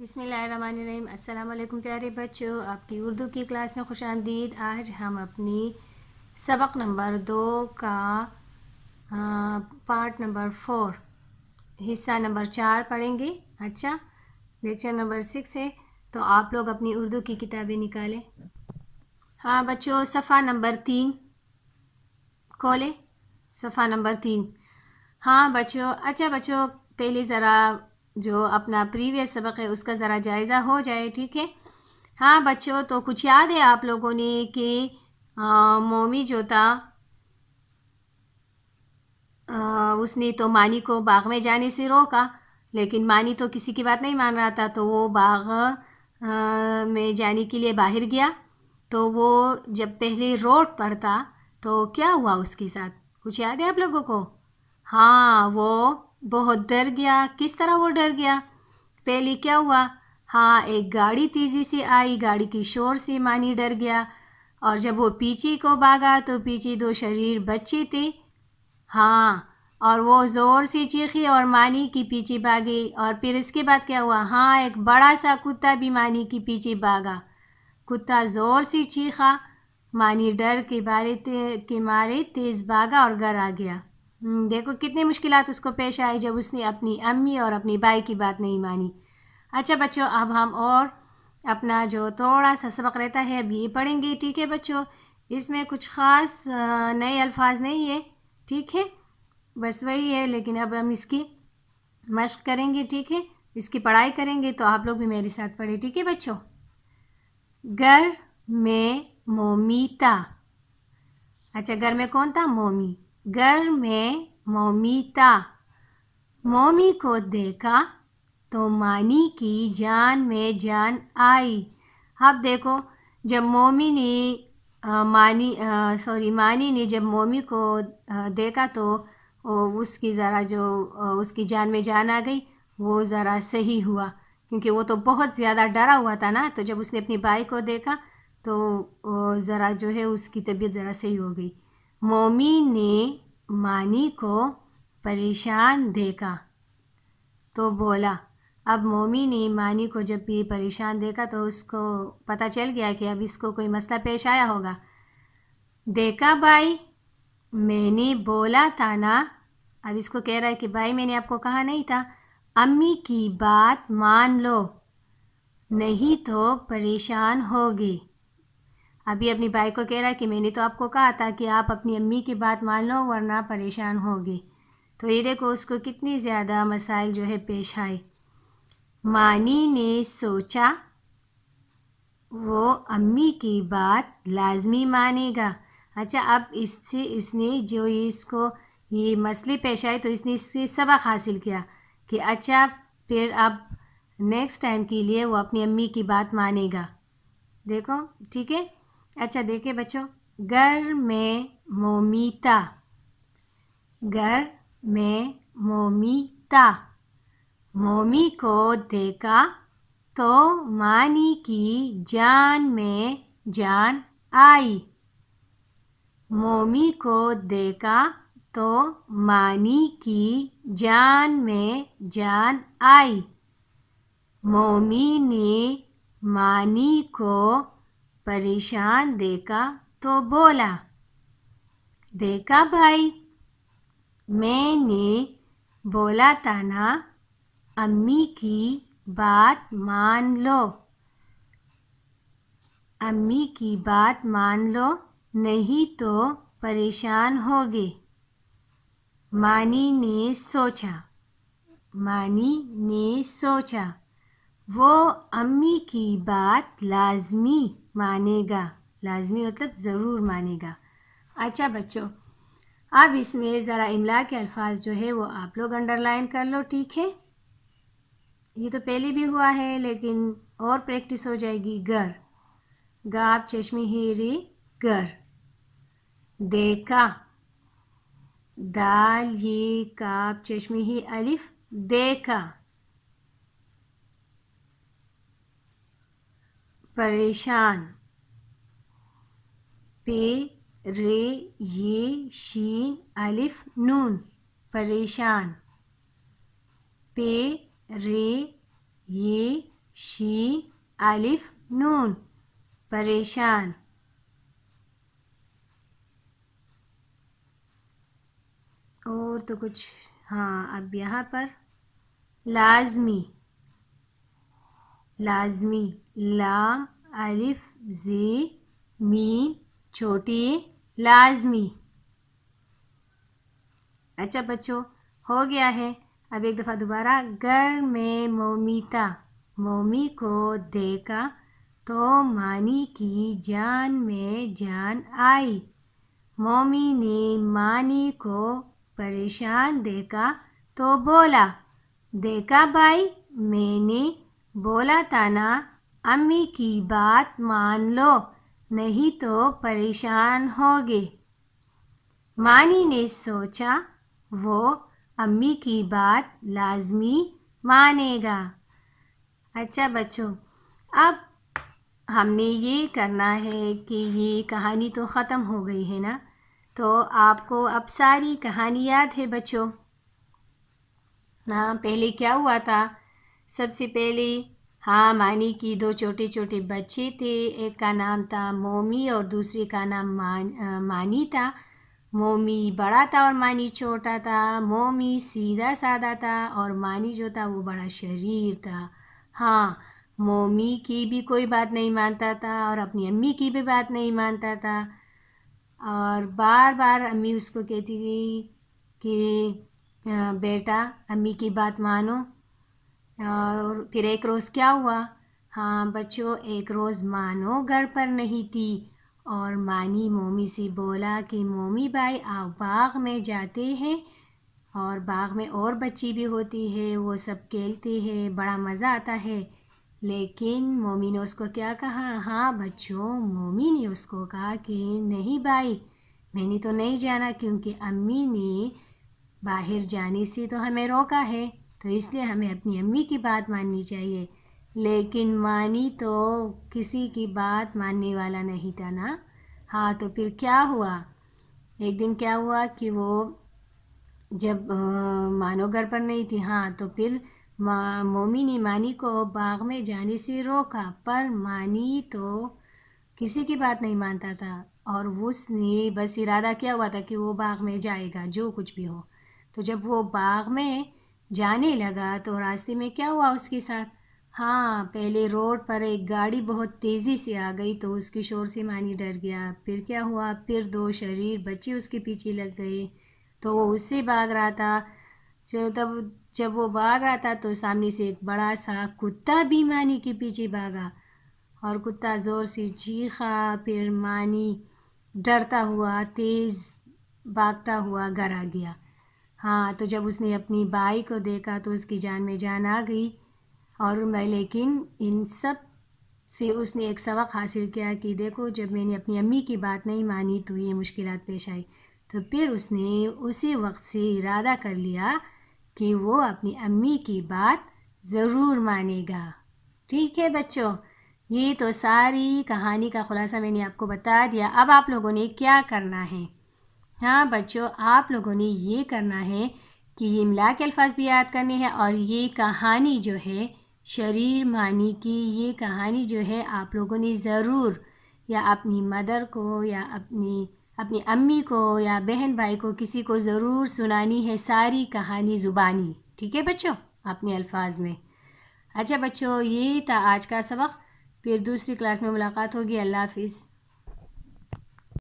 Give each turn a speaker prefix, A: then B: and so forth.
A: बिसमीम अल्लाम प्यारे बच्चों आपकी उर्दू की क्लास में खुश आमदीद आज हम अपनी सबक नंबर दो का आ, पार्ट नंबर फोर हिस्सा नंबर चार पढ़ेंगे अच्छा लेक्चर नंबर सिक्स है तो आप लोग अपनी उर्दू की किताबें निकालें हाँ बच्चों सफ़ा नंबर तीन खोलें सफ़ा नंबर तीन हाँ बच्चों अच्छा बच्चों पहले ज़रा जो अपना प्रीवियस सबक है उसका ज़रा जायज़ा हो जाए ठीक है हाँ बच्चों तो कुछ याद है आप लोगों ने कि मोमी जो था आ, उसने तो मानी को बाग में जाने से रोका लेकिन मानी तो किसी की बात नहीं मान रहा था तो वो बाग आ, में जाने के लिए बाहर गया तो वो जब पहले रोड पर था तो क्या हुआ उसके साथ कुछ याद है आप लोगों को हाँ वो बहुत डर गया किस तरह वो डर गया पहले क्या हुआ हाँ एक गाड़ी तेज़ी से आई गाड़ी की शोर से मानी डर गया और जब वो पीछे को भागा तो पीछे दो शरीर बच्चे थे हाँ और वो ज़ोर से चीखी और मानी की पीछे भागी और फिर इसके बाद क्या हुआ हाँ एक बड़ा सा कुत्ता भी मानी के पीछे भागा कुत्ता ज़ोर से चीखा मानी डर के बारे के मारे तेज़ भागा और घर आ गया हम्म, देखो कितनी मुश्किल उसको पेश आई जब उसने अपनी अम्मी और अपनी बाई की बात नहीं मानी अच्छा बच्चों अब हम और अपना जो थोड़ा सा सबक रहता है अब ये पढ़ेंगे ठीक है बच्चों इसमें कुछ ख़ास नए अल्फाज नहीं है ठीक है बस वही है लेकिन अब हम इसकी मश्क करेंगे ठीक है इसकी पढ़ाई करेंगे तो आप लोग भी मेरे साथ पढ़े ठीक है बच्चों घर में मोमीता अच्छा घर में कौन था मोमी घर में मोमी था मोमी को देखा तो मानी की जान में जान आई आप देखो जब मोमी ने मानी सॉरी मानी ने जब मोमी को आ, देखा तो उसकी ज़रा जो उसकी जान में जान आ गई वो ज़रा सही हुआ क्योंकि वो तो बहुत ज़्यादा डरा हुआ था ना तो जब उसने अपनी बाई को देखा तो ज़रा जो है उसकी तबीयत ज़रा सही हो गई मोमी ने मानी को परेशान देखा तो बोला अब मोमी ने मानी को जब भी परेशान देखा तो उसको पता चल गया कि अब इसको कोई मसला पेश आया होगा देखा भाई मैंने बोला था ना अब इसको कह रहा है कि भाई मैंने आपको कहा नहीं था अम्मी की बात मान लो नहीं तो परेशान होगी अभी अपनी भाई को कह रहा है कि मैंने तो आपको कहा था कि आप अपनी अम्मी की बात मान लो वरना परेशान होगी तो ये देखो उसको कितनी ज़्यादा मसाइल जो है पेश आए मानी ने सोचा वो अम्मी की बात लाजमी मानेगा अच्छा अब इससे इसने जो इसको ये मसले पेश आए तो इसने इससे सबक हासिल किया कि अच्छा फिर अब नेक्स्ट टाइम के लिए वो अपनी अम्मी की बात मानेगा देखो ठीक है अच्छा देखे बच्चों घर में मोमीता घर में मोमीता मोमी को देखा तो मानी की जान में जान आई मोमी को देखा तो मानी की जान में जान आई मोमी ने मानी को परेशान देखा तो बोला देखा भाई मैंने बोला था ना अम्मी की बात मान लो अम्मी की बात मान लो नहीं तो परेशान होगे मानी ने सोचा मानी ने सोचा वो अम्मी की बात लाजमी मानेगा लाजमी मतलब ज़रूर मानेगा अच्छा बच्चों अब इसमें ज़रा इमला के अल्फाज जो है वो आप लोग अंडरलाइन कर लो ठीक है ये तो पहले भी हुआ है लेकिन और प्रैक्टिस हो जाएगी गर गाप चश्मी हीरी गर देखा दाल ये काप चश्मी ही अलिफ देखा परेशान पे रे ये शीन अलिफ नून परेशान पे रे ये शीन अलिफ नून परेशान और तो कुछ हाँ अब यहाँ पर लाजमी लाजमी लाम अलिफ जी मी छोटी लाजमी अच्छा बच्चों हो गया है अब एक दफ़ा दोबारा घर में मोमीता मोमी को देखा तो मानी की जान में जान आई मोमी ने मानी को परेशान देखा तो बोला देखा भाई मैंने बोला था ना अम्मी की बात मान लो नहीं तो परेशान होगे मानी ने सोचा वो अम्मी की बात लाजमी मानेगा अच्छा बच्चों अब हमने ये करना है कि ये कहानी तो ख़त्म हो गई है ना तो आपको अब सारी कहानी याद है बच्चों ना हाँ, पहले क्या हुआ था सबसे पहले हाँ मानी की दो छोटे छोटे बच्चे थे एक का नाम था मोमी और दूसरे का नाम मान, मानी था मोमी बड़ा था और मानी छोटा था मोमी सीधा साधा था और मानी जो था वो बड़ा शरीर था हाँ मोमी की भी कोई बात नहीं मानता था और अपनी अम्मी की भी बात नहीं मानता था और बार बार अम्मी उसको कहती थी कि बेटा अम्मी की बात मानो और फिर एक रोज़ क्या हुआ हाँ बच्चों एक रोज़ मानो घर पर नहीं थी और मानी मोमी से बोला कि मोमी भाई आप बाग में जाते हैं और बाग में और बच्ची भी होती है वो सब खेलते हैं बड़ा मज़ा आता है लेकिन मोमी ने उसको क्या कहा हाँ बच्चों मोमी ने उसको कहा कि नहीं भाई मैंने तो नहीं जाना क्योंकि अम्मी ने बाहर जाने से तो हमें रोका है तो इसलिए हमें अपनी अम्मी की बात माननी चाहिए लेकिन मानी तो किसी की बात मानने वाला नहीं था ना हाँ तो फिर क्या हुआ एक दिन क्या हुआ कि वो जब आ, मानो घर पर नहीं थी हाँ तो फिर मा, मोमी ने मानी को बाग में जाने से रोका पर मानी तो किसी की बात नहीं मानता था और उसने बस इरादा किया हुआ था कि वो बाग में जाएगा जो कुछ भी हो तो जब वो बाग में जाने लगा तो रास्ते में क्या हुआ उसके साथ हाँ पहले रोड पर एक गाड़ी बहुत तेज़ी से आ गई तो उसकी शोर से मानी डर गया फिर क्या हुआ फिर दो शरीर बच्चे उसके पीछे लग गए तो वो उससे भाग रहा था जो तब जब वो भाग रहा था तो सामने से एक बड़ा सा कुत्ता भी मानी के पीछे भागा और कुत्ता ज़ोर से चीखा फिर मानी डरता हुआ तेज़ भागता हुआ घर आ गया हाँ तो जब उसने अपनी बाई को देखा तो उसकी जान में जान आ गई और मैं लेकिन इन सब से उसने एक सबक हासिल किया कि देखो जब मैंने अपनी अम्मी की बात नहीं मानी तो ये मुश्किल पेश आई तो फिर उसने उसी वक्त से इरादा कर लिया कि वो अपनी अम्मी की बात ज़रूर मानेगा ठीक है बच्चों ये तो सारी कहानी का खुलासा मैंने आपको बता दिया अब आप लोगों ने क्या करना है हाँ बच्चों आप लोगों ने ये करना है कि ये मिला के अल्फाज भी याद करने हैं और ये कहानी जो है शरीर मानी की ये कहानी जो है आप लोगों ने ज़रूर या अपनी मदर को या अपनी अपनी अम्मी को या बहन भाई को किसी को ज़रूर सुनानी है सारी कहानी ज़ुबानी ठीक है बच्चों अपने अल्फाज में अच्छा बच्चों ये था आज का सबक फिर दूसरी क्लास में मुलाकात होगी अल्लाह हाफिज़